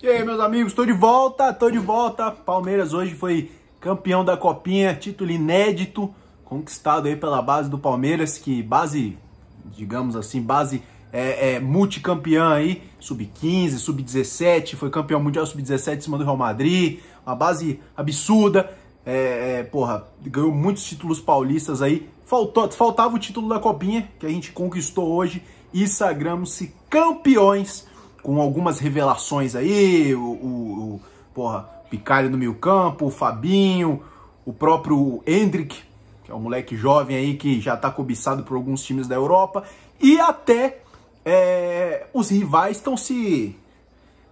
E aí, meus amigos, estou de volta, estou de volta. Palmeiras hoje foi campeão da Copinha, título inédito, conquistado aí pela base do Palmeiras, que base, digamos assim, base é, é, multicampeã aí, sub-15, sub-17, foi campeão mundial sub-17 em cima do Real Madrid, uma base absurda. É, é, porra, ganhou muitos títulos paulistas aí. Faltou, faltava o título da Copinha, que a gente conquistou hoje, e sagramos-se campeões com algumas revelações aí, o, o, o porra, Picalho no meio campo, o Fabinho, o próprio Hendrick, que é um moleque jovem aí que já está cobiçado por alguns times da Europa, e até é, os rivais estão se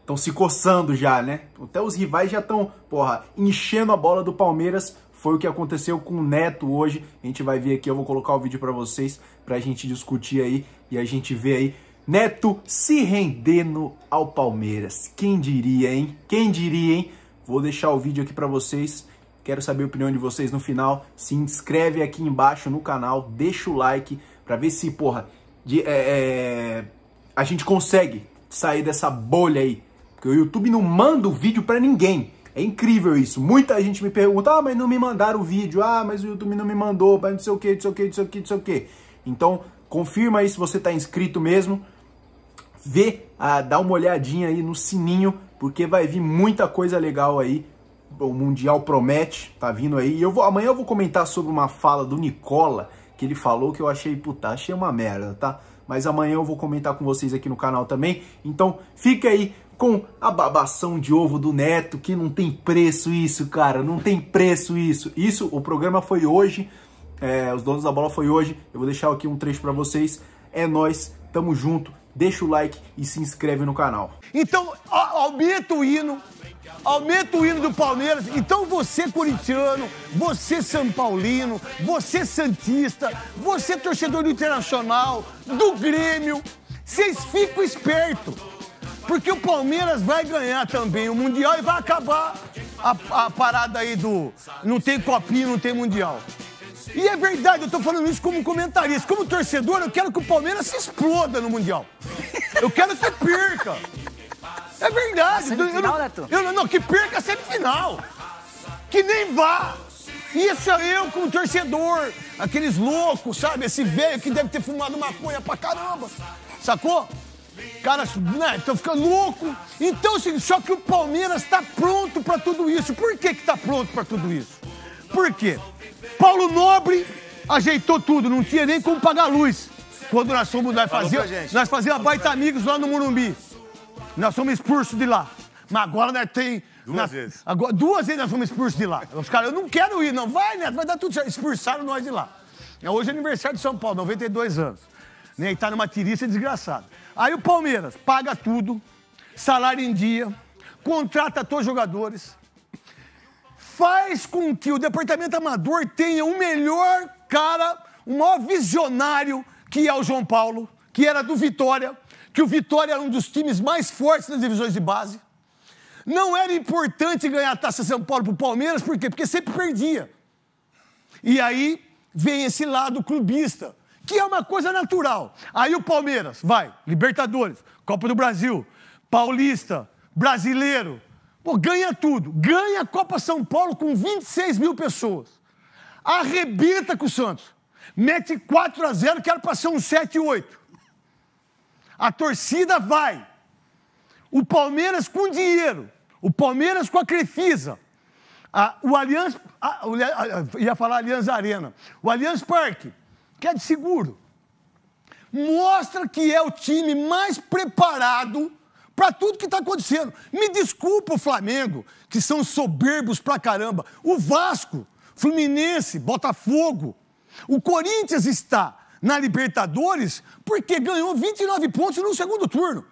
estão se coçando já, né? Até os rivais já estão, porra, enchendo a bola do Palmeiras. Foi o que aconteceu com o Neto hoje. A gente vai ver aqui, eu vou colocar o vídeo para vocês para a gente discutir aí e a gente ver aí Neto se rendendo ao Palmeiras. Quem diria, hein? Quem diria, hein? Vou deixar o vídeo aqui para vocês. Quero saber a opinião de vocês no final. Se inscreve aqui embaixo no canal, deixa o like para ver se, porra, de, é, é, a gente consegue sair dessa bolha aí. Porque o YouTube não manda o vídeo para ninguém. É incrível isso. Muita gente me pergunta, ah, mas não me mandaram o vídeo. Ah, mas o YouTube não me mandou, mas não sei o que, não sei o que, não sei o que, não sei o que. Então, confirma aí se você tá inscrito mesmo vê, a, ah, dá uma olhadinha aí no sininho, porque vai vir muita coisa legal aí. O Mundial promete, tá vindo aí. E eu vou, amanhã eu vou comentar sobre uma fala do Nicola, que ele falou que eu achei, puta, achei uma merda, tá? Mas amanhã eu vou comentar com vocês aqui no canal também. Então fica aí com a babação de ovo do Neto, que não tem preço isso, cara, não tem preço isso. Isso, o programa foi hoje, é, os donos da bola foi hoje. Eu vou deixar aqui um trecho para vocês. É nós, tamo junto deixa o like e se inscreve no canal. Então, aumenta o hino, aumenta o hino do Palmeiras. Então, você corintiano, você São Paulino, você Santista, você torcedor do Internacional, do Grêmio, vocês ficam espertos. Porque o Palmeiras vai ganhar também o Mundial e vai acabar a, a parada aí do. Não tem copinha, não tem Mundial. E é verdade, eu tô falando isso como comentarista. Como torcedor, eu quero que o Palmeiras se exploda no Mundial. Eu quero que perca. É verdade. Eu não, né, eu não, não, que perca a semifinal. Que nem vá. Isso é eu como torcedor. Aqueles loucos, sabe? Esse velho que deve ter fumado maconha pra caramba. Sacou? Cara, né, tô ficando louco. Então, assim, só que o Palmeiras tá pronto para tudo isso. Por que que tá pronto para tudo isso? Por quê? Paulo Nobre ajeitou tudo, não tinha nem como pagar a luz. Quando nós fomos, nós fazíamos, nós fazíamos baita amigos lá no Morumbi. Nós fomos expulsos de lá. Mas agora nós tem. Duas nós, vezes. Agora, duas vezes nós fomos expulsos de lá. Os caras, eu não quero ir, não. Vai, né? vai dar tudo certo. Expulsaram nós de lá. É, hoje é aniversário de São Paulo, 92 anos. Né? E tá numa tiriça desgraçada. Aí o Palmeiras paga tudo, salário em dia, contrata todos os jogadores, faz com que o departamento amador tenha o um melhor cara, o um maior visionário que é o João Paulo, que era do Vitória, que o Vitória era um dos times mais fortes nas divisões de base. Não era importante ganhar a Taça São Paulo para o Palmeiras, por quê? Porque sempre perdia. E aí vem esse lado clubista, que é uma coisa natural. Aí o Palmeiras vai, Libertadores, Copa do Brasil, Paulista, Brasileiro, Pô, ganha tudo. Ganha a Copa São Paulo com 26 mil pessoas. Arrebenta com o Santos. Mete 4 a 0 que era para ser um 7 8. A torcida vai. O Palmeiras com dinheiro. O Palmeiras com a Crefisa. A, o Allianz. A, a, ia falar Allianz Arena. O Allianz Parque, que é de seguro mostra que é o time mais preparado para tudo que está acontecendo. Me desculpa o Flamengo, que são soberbos pra caramba. O Vasco, Fluminense, Botafogo. O Corinthians está na Libertadores porque ganhou 29 pontos no segundo turno.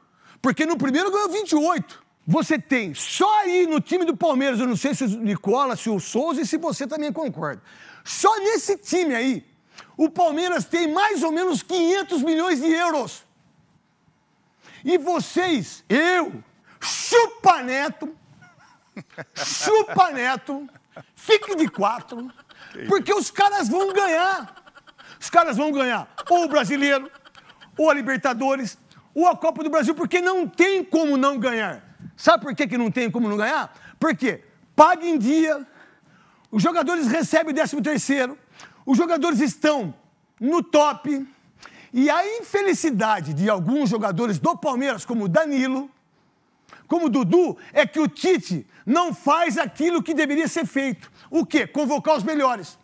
Porque no primeiro ganhou 28. Você tem só aí no time do Palmeiras, eu não sei se o Nicola, se o Souza e se você também concorda. Só nesse time aí, o Palmeiras tem mais ou menos 500 milhões de euros. E vocês, eu, chupa neto, chupa neto, fique de quatro, porque os caras vão ganhar. Os caras vão ganhar ou o brasileiro, ou a Libertadores, ou a Copa do Brasil, porque não tem como não ganhar. Sabe por que, que não tem como não ganhar? Porque paga em dia, os jogadores recebem o décimo terceiro, os jogadores estão no top, e a infelicidade de alguns jogadores do Palmeiras, como Danilo, como Dudu, é que o Tite não faz aquilo que deveria ser feito. O quê? Convocar os melhores.